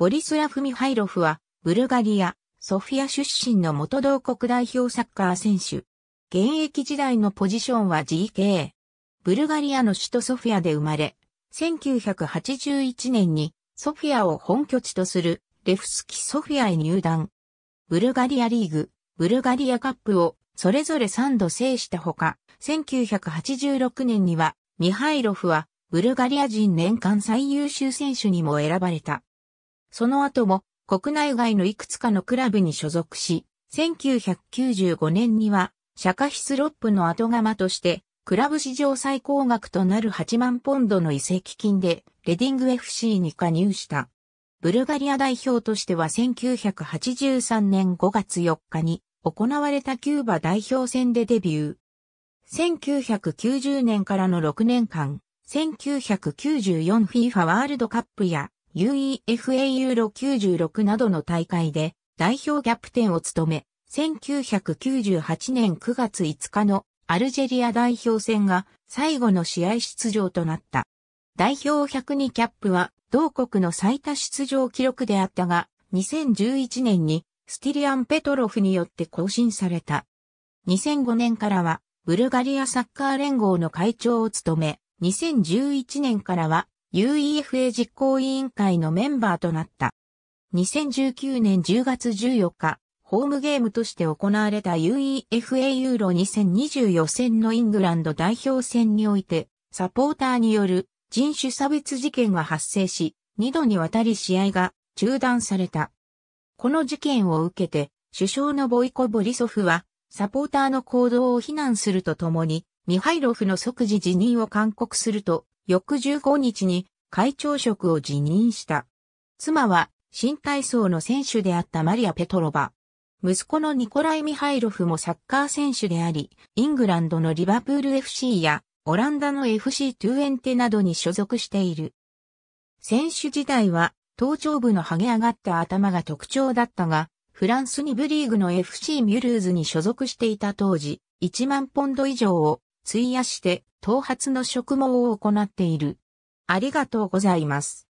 ボリスラフ・ミハイロフは、ブルガリア、ソフィア出身の元同国代表サッカー選手。現役時代のポジションは GK。ブルガリアの首都ソフィアで生まれ、1981年にソフィアを本拠地とするレフスキソフィアへ入団。ブルガリアリーグ、ブルガリアカップをそれぞれ3度制したほか、1986年にはミハイロフはブルガリア人年間最優秀選手にも選ばれた。その後も国内外のいくつかのクラブに所属し、1995年には、シャカヒスロップの後釜として、クラブ史上最高額となる8万ポンドの移籍金で、レディング FC に加入した。ブルガリア代表としては1983年5月4日に行われたキューバ代表戦でデビュー。1990年からの6年間、1994FIFA ワールドカップや UEFA ユーロ96などの大会で代表キャプテンを務め、1998年9月5日のアルジェリア代表戦が最後の試合出場となった。代表102キャップは同国の最多出場記録であったが、2011年にスティリアン・ペトロフによって更新された。2005年からはブルガリアサッカー連合の会長を務め、2011年からは UEFA 実行委員会のメンバーとなった。2019年10月14日、ホームゲームとして行われた UEFA ユーロ2020予選のイングランド代表戦において、サポーターによる人種差別事件が発生し、2度にわたり試合が中断された。この事件を受けて、首相のボイコ・ボリソフは、サポーターの行動を非難するとともに、ミハイロフの即時辞任を勧告すると、翌15日に会長職を辞任した。妻は新体操の選手であったマリア・ペトロバ。息子のニコライ・ミハイロフもサッカー選手であり、イングランドのリバプール FC やオランダの FC トゥエンテなどに所属している。選手時代は頭頂部の剥げ上がった頭が特徴だったが、フランス2部リーグの FC ミュルーズに所属していた当時、1万ポンド以上を費やして頭髪の植毛を行っている。ありがとうございます。